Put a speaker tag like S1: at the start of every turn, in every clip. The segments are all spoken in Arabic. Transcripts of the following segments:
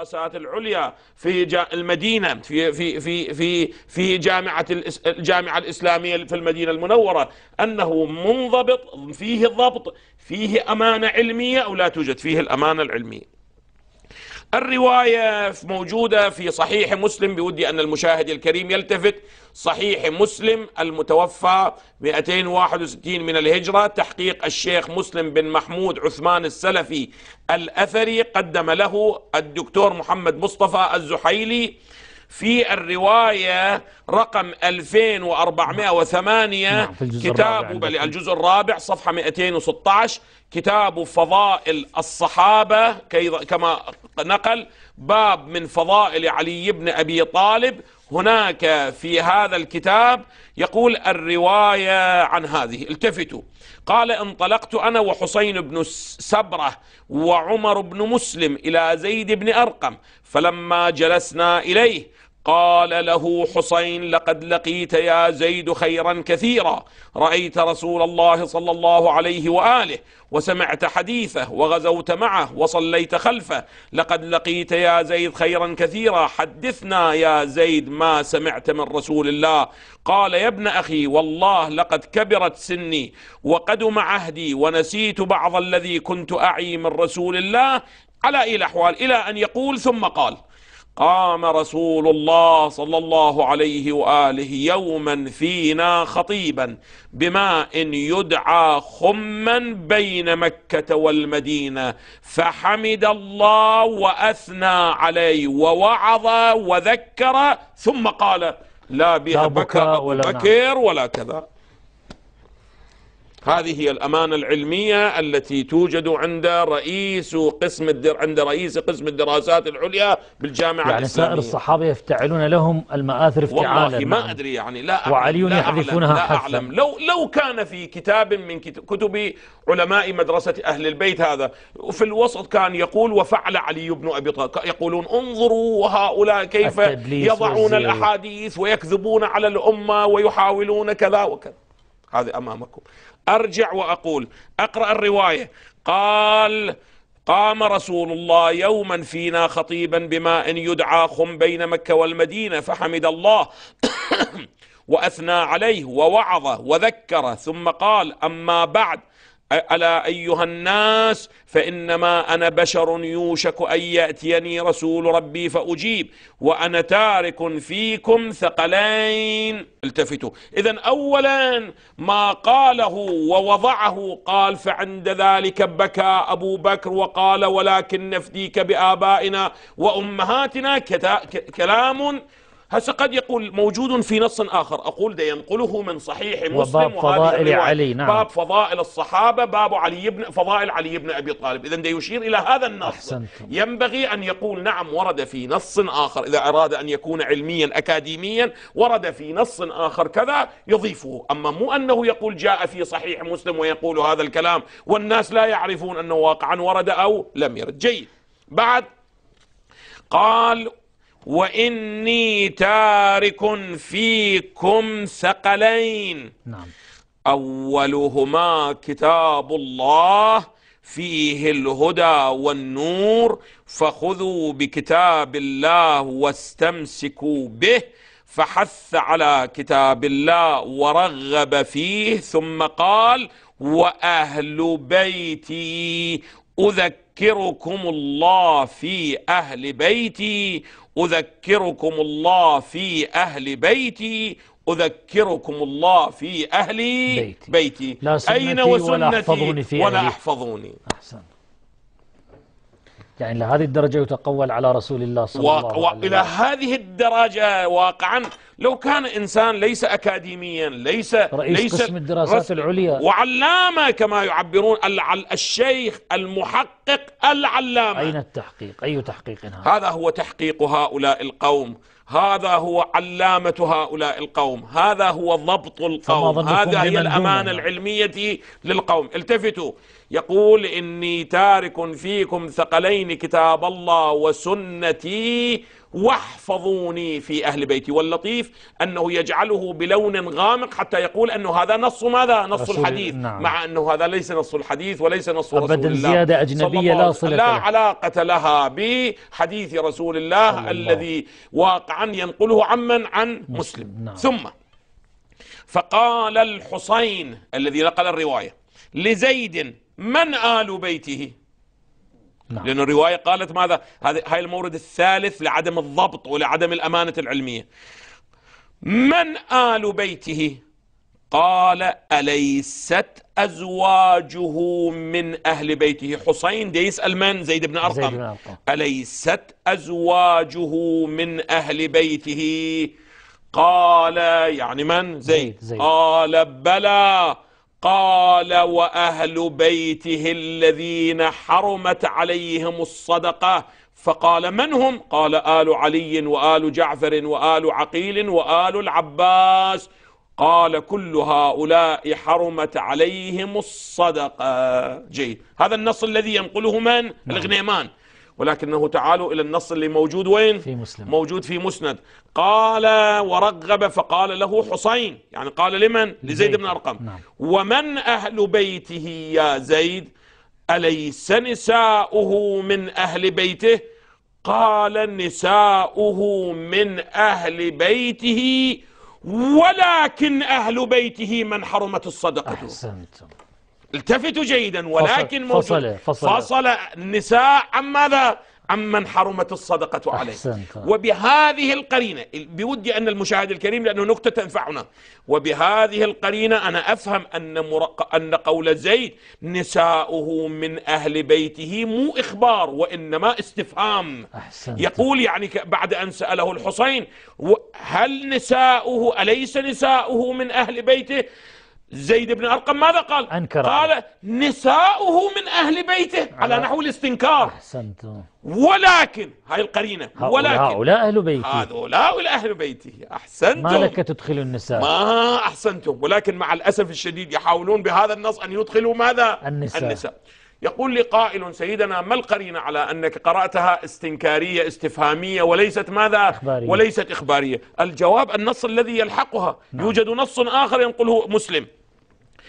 S1: الدراسات العليا في المدينة في في في في في جامعة الجامعة الإسلامية في المدينة المنورة أنه منضبط فيه الضبط فيه أمانة علمية أو لا توجد فيه الأمانة العلمية الرواية موجودة في صحيح مسلم بودي أن المشاهد الكريم يلتفت صحيح مسلم المتوفى 261 من الهجرة تحقيق الشيخ مسلم بن محمود عثمان السلفي الأثري قدم له الدكتور محمد مصطفى الزحيلي في الرواية رقم 2408 نعم، كتاب الجزء الرابع صفحة 216 كتاب فضائل الصحابة كما نقل باب من فضائل علي بن أبي طالب هناك في هذا الكتاب يقول الرواية عن هذه التفتوا قال انطلقت أنا وحسين بن سبرة وعمر بن مسلم إلى زيد بن أرقم فلما جلسنا إليه قال له حسين لقد لقيت يا زيد خيرا كثيرا رأيت رسول الله صلى الله عليه وآله وسمعت حديثه وغزوت معه وصليت خلفه لقد لقيت يا زيد خيرا كثيرا حدثنا يا زيد ما سمعت من رسول الله قال يا ابن أخي والله لقد كبرت سني وقدم عهدي ونسيت بعض الذي كنت أعي من رسول الله على أي الأحوال إلى أن يقول ثم قال قام رسول الله صلى الله عليه واله يوما فينا خطيبا بماء يدعى خما بين مكه والمدينه فحمد الله واثنى عليه ووعظ وذكر ثم قال لا بها بكاء ولا نعم. بكر ولا كذا هذه هي الأمانة العلمية التي توجد عند رئيس قسم الدر... عند رئيس قسم الدراسات العليا بالجامعة يعني الإسلامية سائر الصحابة يفتعلون لهم المآثر افتعالا والله ما أدري يعني لا أعلم وعلي لا يحذفونها لا أعلم لو لو كان في كتاب من كتب علماء مدرسة أهل البيت هذا في الوسط كان يقول وفعل علي بن أبي طالب يقولون انظروا هؤلاء كيف يضعون الأحاديث ويكذبون على الأمة ويحاولون كذا وكذا هذه أمامكم أرجع وأقول أقرأ الرواية قال قام رسول الله يوما فينا خطيبا بماء يدعى خم بين مكة والمدينة فحمد الله وأثنى عليه ووعظه وذكره ثم قال أما بعد ألا أيها الناس فإنما أنا بشر يوشك أن يأتيني رسول ربي فأجيب وأنا تارك فيكم ثقلين التفتوا إذا أولا ما قاله ووضعه قال فعند ذلك بكى أبو بكر وقال ولكن نفديك بآبائنا وأمهاتنا كلام هسه قد يقول موجود في نص آخر أقول ده ينقله من صحيح مسلم وباب فضائل علي نعم باب فضائل الصحابة باب علي بن فضائل علي بن أبي طالب إذا ده يشير إلى هذا النص أحسنت. ينبغي أن يقول نعم ورد في نص آخر إذا أراد أن يكون علميا أكاديميا ورد في نص آخر كذا يضيفه أما مو أنه يقول جاء في صحيح مسلم ويقول هذا الكلام والناس لا يعرفون أنه واقعا ورد أو لم يرد جيد بعد قال واني تارك فيكم ثقلين نعم اولهما كتاب الله فيه الهدى والنور فخذوا بكتاب الله واستمسكوا به فحث على كتاب الله ورغب فيه ثم قال واهل بيتي اذكر أذكركم الله في أهل بيتي أذكركم الله في أهل بيتي أذكركم الله في أهل بيتي, بيتي. لا أين وسنتي ولا أحفظوني في ولا أحفظوني أحسن يعني لهذه الدرجة يتقول على رسول الله صلى و... الله عليه وسلم وإلى هذه الدرجة واقعا لو كان إنسان ليس أكاديميا ليس رئيس ليس قسم الدراسات العليا وعلامة كما يعبرون الشيخ المحقق العلامة أين التحقيق أي تحقيق هذا هذا هو تحقيق هؤلاء القوم هذا هو علامة هؤلاء القوم هذا هو ضبط القوم هذا هي الأمانة العلمية للقوم التفتوا يقول إني تارك فيكم ثقلين كتاب الله وسنتي واحفظوني في أهل بيتي واللطيف أنه يجعله بلون غامق حتى يقول أنه هذا نص ماذا نص الحديث نعم. مع أنه هذا ليس نص الحديث وليس نص رسول الله زيادة أجنبية لا صلة لا علاقة لها بحديث رسول الله, الله الذي واقعا ينقله عمن عن مسلم نعم. ثم فقال الحسين الذي نقل الرواية لزيد من آل بيته نعم. لأن الرواية قالت ماذا هاي المورد الثالث لعدم الضبط ولعدم الأمانة العلمية من آل بيته قال أليست أزواجه من أهل بيته حسين دي يسأل من زيد بن أرقم, زيد بن أرقم. أليست أزواجه من أهل بيته قال يعني من زيد, زيد. قال بلى قال واهل بيته الذين حرمت عليهم الصدقه فقال من هم قال ال علي وال جعفر وال عقيل وال العباس قال كل هؤلاء حرمت عليهم الصدقه جيد هذا النص الذي ينقله من نعم. الغنيمان ولكنه تعالوا إلى النص اللي موجود وين في مسلم موجود في مسند قال ورغب فقال له حسين يعني قال لمن لزيد بن أرقم نعم. ومن أهل بيته يا زيد أليس نساؤه من أهل بيته قال نساؤه من أهل بيته ولكن أهل بيته من حرمت الصدقة أحسنتم التفتوا جيدا ولكن فصل, فصل, فصل النساء عن ماذا عمن حرمت الصدقة عليه وبهذه القرينة بودي أن المشاهد الكريم لأنه نكتة تنفعنا وبهذه القرينة أنا أفهم أن, أن قول زيد نساؤه من أهل بيته مو إخبار وإنما استفهام أحسنت. يقول يعني بعد أن سأله الحسين هل نساؤه أليس نساؤه من أهل بيته زيد بن أرقم ماذا قال أنكر قال نساؤه من أهل بيته على, على نحو الاستنكار أحسنتم ولكن هاي القرينة ولكن هؤلاء أهل بيته هؤلاء أهل بيته أحسنتم ما لك تدخل النساء ما أحسنتم ولكن مع الأسف الشديد يحاولون بهذا النص أن يدخلوا ماذا النساء, النساء. يقول لي قائل سيدنا ما القرينة على أنك قرأتها استنكارية استفهامية وليست ماذا إخبارية. وليست إخبارية الجواب النص الذي يلحقها نعم. يوجد نص آخر ينقله مسلم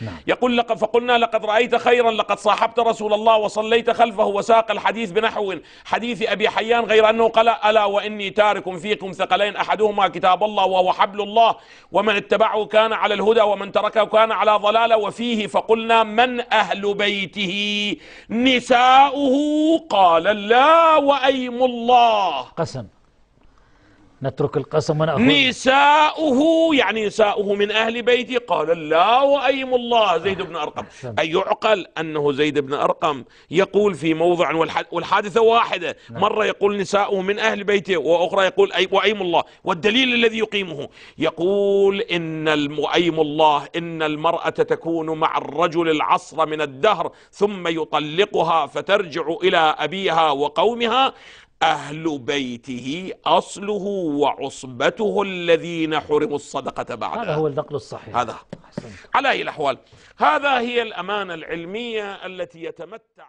S1: نعم. يقول لك فقلنا لقد رأيت خيرا لقد صاحبت رسول الله وصليت خلفه وساق الحديث بنحو حديث أبي حيان غير أنه قال ألا وإني تارك فيكم ثقلين أحدهما كتاب الله وهو حبل الله ومن اتبعه كان على الهدى ومن تركه كان على ضلالة وفيه فقلنا من أهل بيته نساؤه قال لا وأيم الله قسم نترك القسم ونأخذ نساؤه يعني نساؤه من أهل بيتي قال لا وأيم الله زيد بن أرقم أي يعقل أنه زيد بن أرقم يقول في موضع والحادثة واحدة نعم. مرة يقول نساؤه من أهل بيته وأخرى يقول أي وأيم الله والدليل الذي يقيمه يقول إن وأيم الله إن المرأة تكون مع الرجل العصر من الدهر ثم يطلقها فترجع إلى أبيها وقومها أهل بيته أصله وعصبته الذين حرموا الصدقة بعد هذا هو النقل الصحيح هذا على أي الأحوال هذا هي الأمانة العلمية التي يتمتع